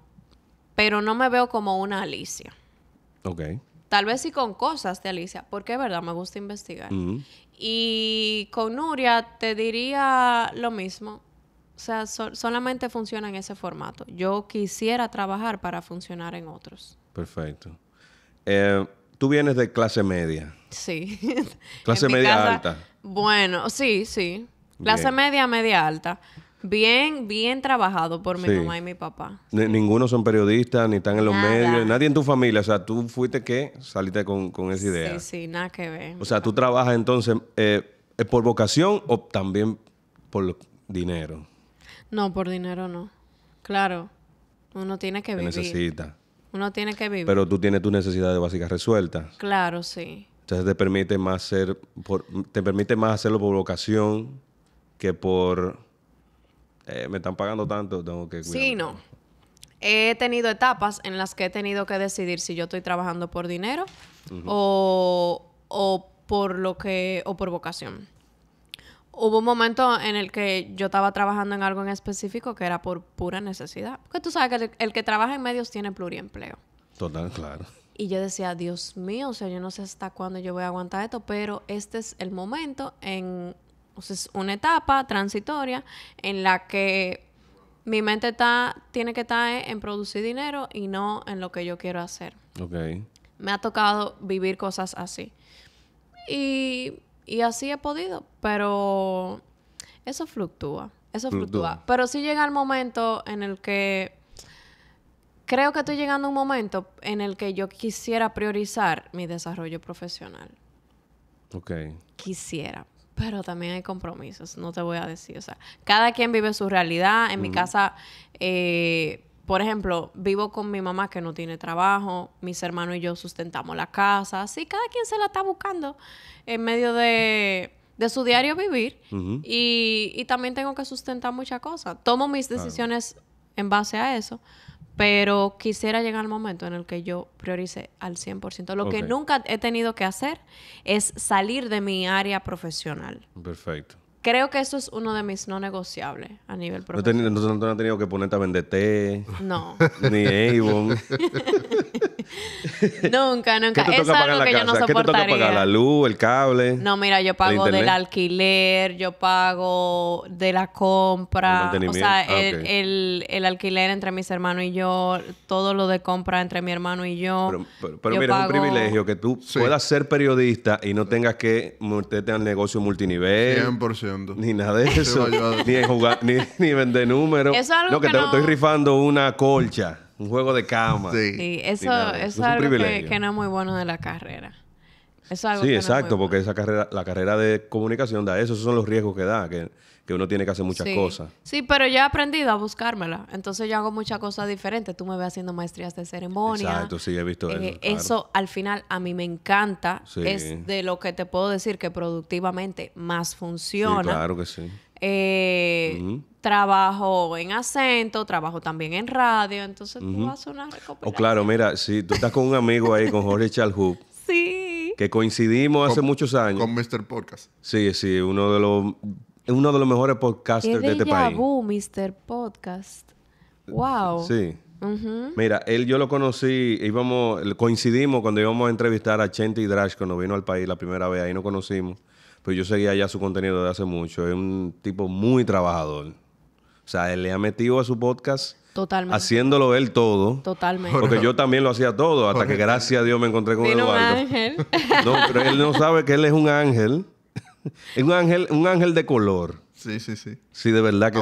Pero no me veo como una Alicia. Ok. Tal vez sí con cosas de Alicia, porque es verdad, me gusta investigar. Y con Nuria te diría lo mismo. O sea, solamente funciona en ese formato. Yo quisiera trabajar para funcionar en otros. Perfecto. Eh, tú vienes de clase media. Sí. [LAUGHS] Clase media alta. Bueno, sí, sí. Clase media, media alta. Bien, bien trabajado por mi mamá y mi papá. Ninguno son periodistas, ni están en los medios, nadie en tu familia. O sea, tú fuiste que saliste con, esa idea. Sí, sí, nada que ver. O sea, tú trabajas entonces eh, eh, por vocación o también por dinero. No, por dinero no. Claro, uno tiene que vivir. Necesita. Uno tiene que vivir. Pero tú tienes tus necesidades básicas resueltas. Claro, sí. Entonces te permite más ser te permite más hacerlo por vocación que por eh, me están pagando tanto, tengo que cuidar. Sí, no. He tenido etapas en las que he tenido que decidir si yo estoy trabajando por dinero o, o por lo que o por vocación. Hubo un momento en el que yo estaba trabajando en algo en específico que era por pura necesidad. Porque tú sabes que el, que trabaja en medios tiene pluriempleo. Total, claro. Y yo decía, Dios mío, o sea, yo no sé hasta cuándo yo voy a aguantar esto, pero este es el momento en, o sea, es una etapa transitoria en la que mi mente está, tiene que estar en producir dinero y no en lo que yo quiero hacer. Ok. Me ha tocado vivir cosas así. Y y así he podido, pero eso fluctúa, eso fluctúa. Pero sí llega el momento en el que creo que estoy llegando a un momento en el que yo quisiera priorizar mi desarrollo profesional. Ok. Quisiera, pero también hay compromisos, no te voy a decir. O sea, cada quien vive su realidad. En mi casa, eh, por ejemplo, vivo con mi mamá que no tiene trabajo, mis hermanos y yo sustentamos la casa, así cada quien se la está buscando en medio de, su diario vivir y, y, también tengo que sustentar muchas cosas. Tomo mis decisiones en base a eso, pero quisiera llegar al momento en el que yo priorice al 100%. Lo que nunca he tenido que hacer es salir de mi área profesional. Perfecto. Creo que eso es uno de mis no negociables a nivel profesional. No, te, no, han tenido que ponerte a vender té. No. [LAUGHS] ni Avon. [LAUGHS] [LAUGHS] nunca, nunca. es algo que yo no ¿Qué te toca pagar? La luz, el cable. No, mira, yo pago del alquiler, yo pago de la compra. O sea, ah, el, alquiler entre mis hermanos y yo, todo lo de compra entre mi hermano y yo. Pero, pero- mira, es un privilegio que tú puedas ser periodista y no tengas que meterte al negocio multinivel. 100%. Ni nada de eso. [LAUGHS] ni, jugar, ni, vender números. Eso es algo que, te- estoy rifando una colcha. Un juego de cama. Sí. eso, es algo que, no es muy bueno de la carrera. Eso sí, exacto, porque esa carrera, la carrera de comunicación da eso, esos son los riesgos que da, que, que uno tiene que hacer muchas cosas. Sí, pero ya he aprendido a buscármela, entonces yo hago muchas cosas diferentes, tú me ves haciendo maestrías de ceremonia. Exacto, sí, he visto eh, eso. Eh, eso al final a mí me encanta, es de lo que te puedo decir que productivamente más funciona. claro que sí. Eh, trabajo en acento, trabajo también en radio, entonces tú vas a una recopilación. Oh, claro, mira, si tú estás con un amigo ahí, con Jorge Chalhub. [LAUGHS] sí. Que coincidimos hace muchos años. Con Mr. Podcast. Sí, sí, uno de los uno de los mejores podcasters de este país. Vu, Mr. Podcast. Wow. Sí. Mira, él yo lo conocí, íbamos, coincidimos cuando íbamos a entrevistar a Chente y Drash cuando vino al país la primera vez, ahí nos conocimos. Pero yo seguía ya su contenido de hace mucho. Es un tipo muy trabajador. O sea, él le ha metido a su podcast. Haciéndolo él todo. Totalmente. Porque yo también lo hacía todo, hasta que gracias a Dios me encontré con Eduardo. Un ángel. No, pero él no sabe que él es un ángel. Es [LAUGHS] un ángel, un ángel de color. Sí, sí, sí. Sí, de verdad que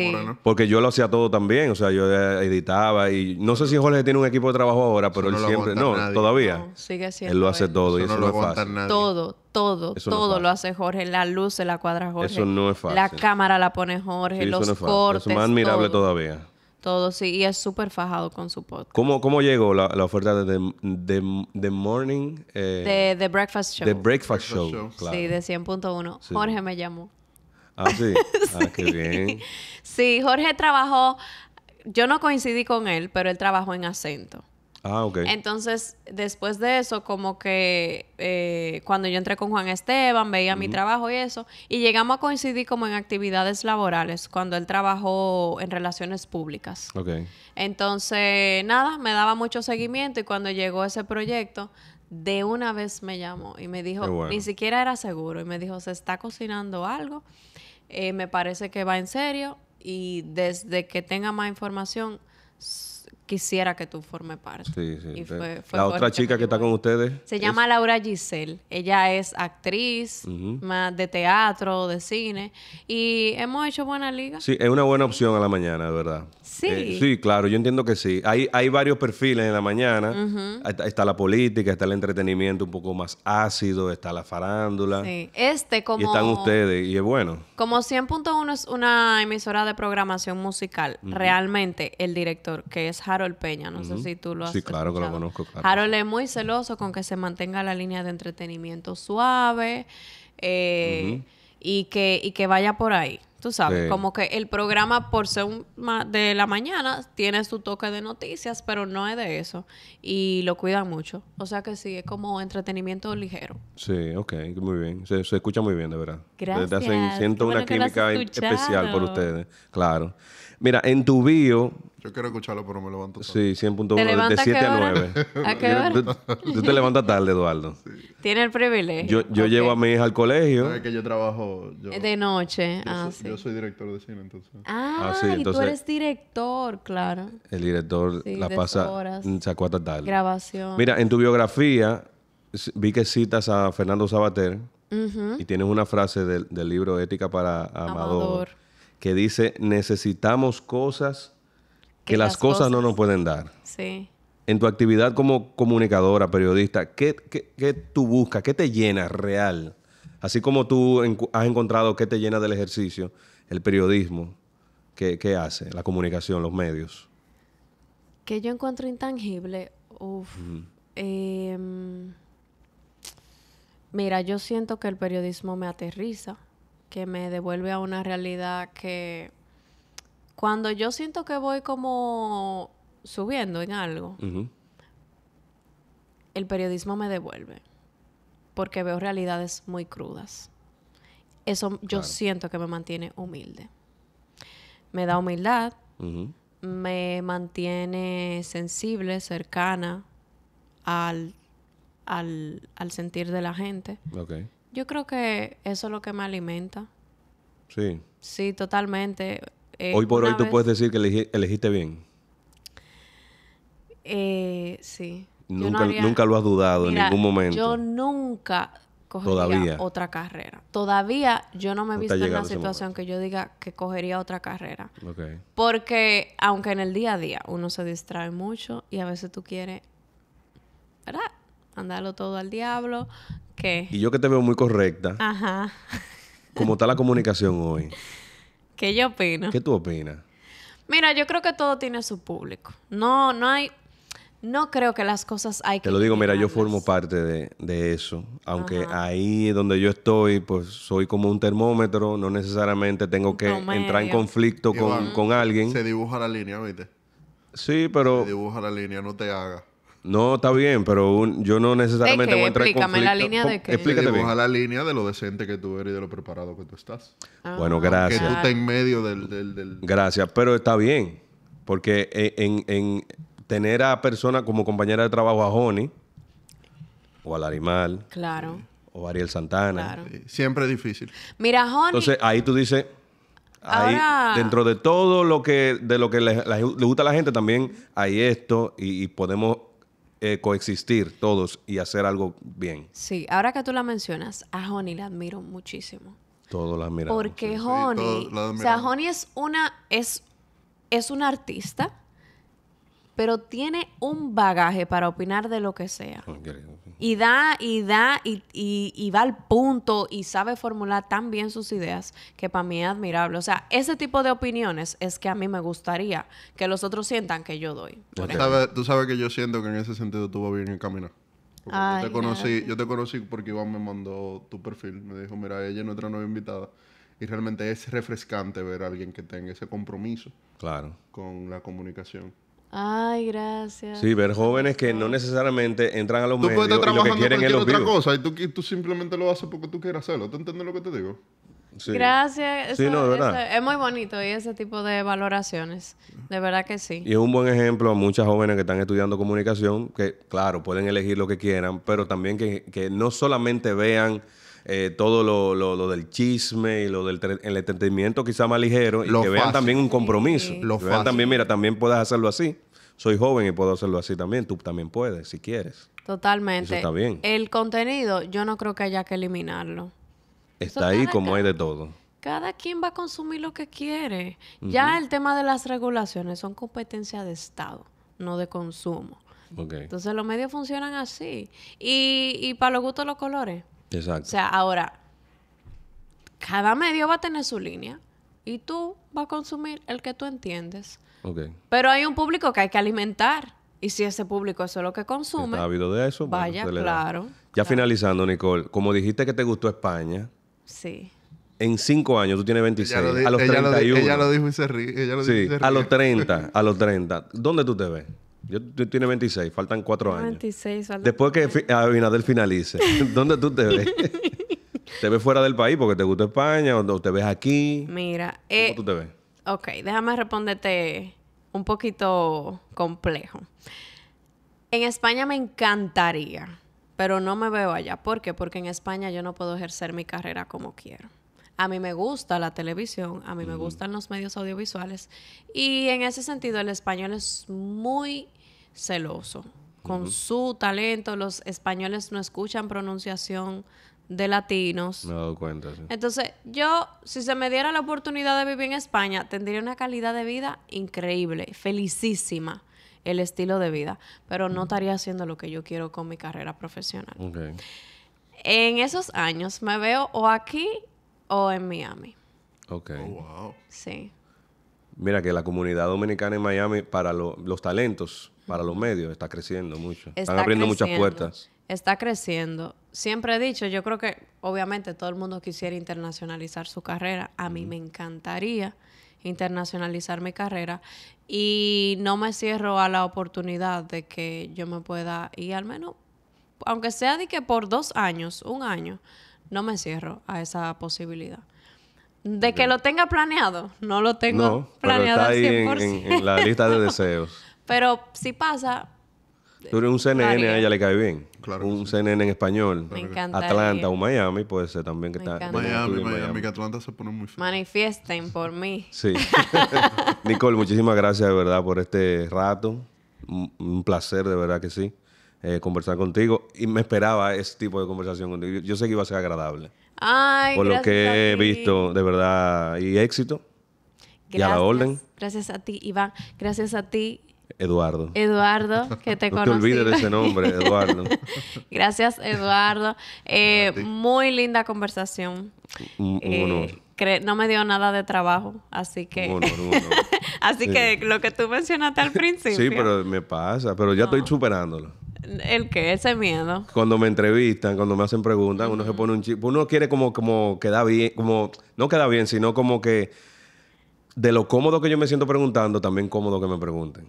sí. Porque yo lo hacía todo también. O sea, yo editaba y no sé si Jorge tiene un equipo de trabajo ahora, pero él siempre. No, todavía. sigue siendo él lo hace todo y eso no, es fácil. Todo, todo, todo lo hace Jorge. La luz se la cuadra Jorge. Eso no es fácil. La cámara la pone Jorge, los cortes. Eso es más admirable todavía. Todo, sí, y es súper fajado con su podcast. ¿Cómo, cómo llegó la, oferta de The, Morning? Eh? de The Breakfast Show. The Breakfast, Show, Sí, de 100.1. Jorge me llamó. Ah, [LAUGHS] Ah, qué bien. Sí, Jorge trabajó. Yo no coincidí con él, pero él trabajó en acento. Ah, ok. Entonces, después de eso, como que eh, cuando yo entré con Juan Esteban, veía mi trabajo y eso, y llegamos a coincidir como en actividades laborales, cuando él trabajó en relaciones públicas. Ok. Entonces, nada, me daba mucho seguimiento y cuando llegó ese proyecto, de una vez me llamó y me dijo, ni siquiera era seguro, y me dijo, se está cocinando algo, eh, me parece que va en serio, y desde que tenga más información, quisiera que tú formes parte. Sí, sí. la otra chica que está con ustedes. Se llama Laura Giselle. Ella es actriz más de teatro, de cine. Y hemos hecho buena liga. Sí, es una buena opción a la mañana, de verdad. Sí. Eh, sí, claro, yo entiendo que sí. Hay, hay varios perfiles en la mañana. está, la política, está el entretenimiento un poco más ácido, está la farándula. este como... Y están ustedes, y es bueno. Como 100.1 es una emisora de programación musical, realmente el director, que es Harold Peña, no sé si tú lo has Sí, claro que lo conozco. Harold es muy celoso con que se mantenga la línea de entretenimiento suave eh, y, que, y que vaya por ahí. Tú sabes, como que el programa por ser de la mañana tiene su toque de noticias, pero no es de eso. Y lo cuidan mucho. O sea que sí, es como entretenimiento ligero. Sí, ok, muy bien. Se, escucha muy bien, de verdad. Gracias. siento una química especial por ustedes. Claro. Mira, en tu bio... Yo quiero escucharlo, pero me levanto tarde. Sí, 100.1 de 7 a 9. ¿A qué hora? Tú, te levantas tarde, Eduardo. Sí. Tiene el privilegio. Yo, yo llevo a mi hija al colegio. Es que yo trabajo... de noche. Ah, yo soy director de cine, entonces. Ah, ah y tú eres director, claro. El director la pasa Tal. Grabación. Mira, en tu biografía vi que citas a Fernando Sabater y tienes una frase del, libro Ética para Amador, que dice: Necesitamos cosas que, las, cosas, no nos pueden dar. Sí en tu actividad como comunicadora, periodista, ¿qué, qué tú buscas? ¿Qué te llena real? Así como tú has encontrado qué te llena del ejercicio, el periodismo, ¿qué, hace? La comunicación, los medios. Que yo encuentro intangible? Uf. Em, mira, yo siento que el periodismo me aterriza, que me devuelve a una realidad que cuando yo siento que voy como subiendo en algo, el periodismo me devuelve porque veo realidades muy crudas. Eso yo siento que me mantiene humilde. Me da humildad, me mantiene sensible, cercana al, sentir de la gente. Yo creo que eso es lo que me alimenta. Sí. Sí, totalmente. Eh, hoy por hoy tú puedes decir que elegiste bien. Eh, sí. Nunca, lo has dudado en ningún momento. Yo nunca cogería otra carrera. Todavía yo no me he visto en una situación que yo diga que cogería otra carrera. Porque aunque en el día a día uno se distrae mucho y a veces tú quieres, ¿verdad? Andarlo todo al diablo. ¿Qué? Y yo que te veo muy correcta. Ajá. ¿Cómo está la comunicación hoy? ¿Qué yo opino? ¿Qué tú opinas? Mira, yo creo que todo tiene su público. No, no hay no creo que las cosas hay que... Te lo digo, mira, yo formo parte de, eso, aunque ahí donde yo estoy, pues soy como un termómetro, no necesariamente tengo que entrar en conflicto con, alguien. Se dibuja la línea, ¿viste? Sí, pero... Se dibuja la línea, no te haga. No, está bien, pero yo no necesariamente voy a entrar en conflicto. la línea de qué. Explícate la línea de lo decente que tú eres y de lo preparado que tú estás. Ah, bueno, gracias. Que tú estés en medio del, Gracias, pero está bien. Porque en tener a personas como compañera de trabajo a Honey... o al animal. Claro. O Ariel Santana. Eh, siempre es difícil. Mira, Honey Entonces ahí tú dices. Ahí, dentro de todo lo que, de lo que le, gusta a la gente, también hay esto y, podemos eh, coexistir todos y hacer algo bien. Sí, ahora que tú la mencionas, a Honey la admiro muchísimo. Todos la admiramos. Porque Honey, o sea, Honey es una, es, es una artista pero tiene un bagaje para opinar de lo que sea. Y da, y da, y, va al punto y sabe formular tan bien sus ideas que para mí es admirable. O sea, ese tipo de opiniones es que a mí me gustaría que los otros sientan que yo doy. ¿Tú sabes, que yo siento que en ese sentido tú vas bien encaminado. Ay, yo, te conocí, yo te conocí porque Iván me mandó tu perfil. Me dijo, mira, ella es nuestra nueva invitada. Y realmente es refrescante ver a alguien que tenga ese compromiso claro. con la comunicación. Ay, gracias. Sí, ver jóvenes que no necesariamente entran a los medios y lo que quieren es otra cosa y tú, simplemente lo haces porque tú quieres hacerlo. ¿Tú entiendes lo que te digo? Gracias. sí, no, de verdad. es muy bonito y ese tipo de valoraciones. De verdad que sí. Y es un buen ejemplo a muchas jóvenes que están estudiando comunicación que, claro, pueden elegir lo que quieran, pero también que, que no solamente vean eh, todo lo, del chisme y lo del el entretenimiento quizá más ligero y que vean también un compromiso. vean también, mira, también puedes hacerlo así. Soy joven y puedo hacerlo así también. Tú también puedes, si quieres. Totalmente. Eso está bien. El contenido, yo no creo que haya que eliminarlo. Está ahí como hay de todo. Cada quien va a consumir lo que quiere. Ya el tema de las regulaciones son competencia de Estado, no de consumo. Entonces los medios funcionan así. Y, y para los gustos los colores. Exacto. O sea, ahora, cada medio va a tener su línea y tú vas a consumir el que tú entiendes. Pero hay un público que hay que alimentar. Y si ese público eso es lo que consume. habido de eso? Vaya, claro. Ya finalizando, Nicole, como dijiste que te gustó España. Sí. En cinco años, tú tienes 26. a los 31. lo dijo A los 30, a los 30. ¿Dónde tú te ves? Yo, tú 26, faltan cuatro años. 26, Después que Abinader finalice, [LAUGHS] ¿dónde tú te ves? [LAUGHS] ¿Te ves fuera del país porque te gusta España o te ves aquí? Mira, ¿cómo eh, tú te ves? Ok, déjame responderte un poquito complejo. En España me encantaría, pero no me veo allá. ¿Por qué? Porque en España yo no puedo ejercer mi carrera como quiero. A mí me gusta la televisión, a mí me gustan los medios audiovisuales y en ese sentido el español es muy celoso. Con su talento, los españoles no escuchan pronunciación de latinos. Me he dado cuenta, Entonces, yo, si se me diera la oportunidad de vivir en España, tendría una calidad de vida increíble, felicísima el estilo de vida, pero no estaría haciendo lo que yo quiero con mi carrera profesional. En esos años me veo o aquí o en Miami. Ok. Oh, wow. Sí. Mira que la comunidad dominicana en Miami para los talentos para los medios está creciendo mucho. Están abriendo muchas puertas. Está creciendo. Siempre he dicho, yo creo que obviamente todo el mundo quisiera internacionalizar su carrera. A mí me encantaría internacionalizar mi carrera y no me cierro a la oportunidad de que yo me pueda ir al menos, aunque sea de que por dos años, un año, no me cierro a esa posibilidad. De que lo tenga planeado, no lo tengo no, planeado pero está ahí en la lista de [LAUGHS] deseos. Pero si pasa. Tú eres un CNN, a ella le cae bien. Claro un CNN en español. Me encanta. Atlanta o Miami puede ser también que está. Miami, Miami, Miami, que Atlanta se pone muy feo. Manifiesten por mí. Sí. [LAUGHS] Nicole, muchísimas gracias de verdad por este rato. Un placer, de verdad que sí. Eh, conversar contigo y me esperaba ese tipo de conversación contigo. Yo, sé que iba a ser agradable. Ay, por lo que he visto, de verdad, y éxito. Gracias. Y a la orden. Gracias a ti, Iván. Gracias a ti, Eduardo. Eduardo, que te [LAUGHS] no te olvides de ese nombre, Eduardo. [LAUGHS] Gracias, Eduardo. Eh, muy linda conversación. Un, eh, honor. no me dio nada de trabajo, así que... Un honor, un honor. [LAUGHS] así que lo que tú mencionaste al principio. Sí, pero me pasa, pero ya estoy superándolo. ¿El qué? Ese miedo. Cuando me entrevistan, cuando me hacen preguntas, uno se pone un chip. Uno quiere como, como queda bien, como, no queda bien, sino como que de lo cómodo que yo me siento preguntando, también cómodo que me pregunten.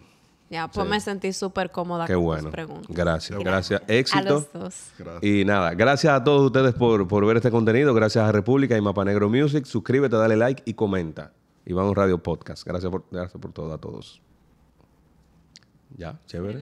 Ya, pues me sentí súper cómoda Qué con bueno. tus Gracias, gracias. Éxito. A los dos. Y nada, gracias a todos ustedes por, ver este contenido. Gracias a República y Mapa Negro Music. Suscríbete, dale like y comenta. Y vamos Radio Podcast. Gracias gracias por todo a todos. Ya, chévere.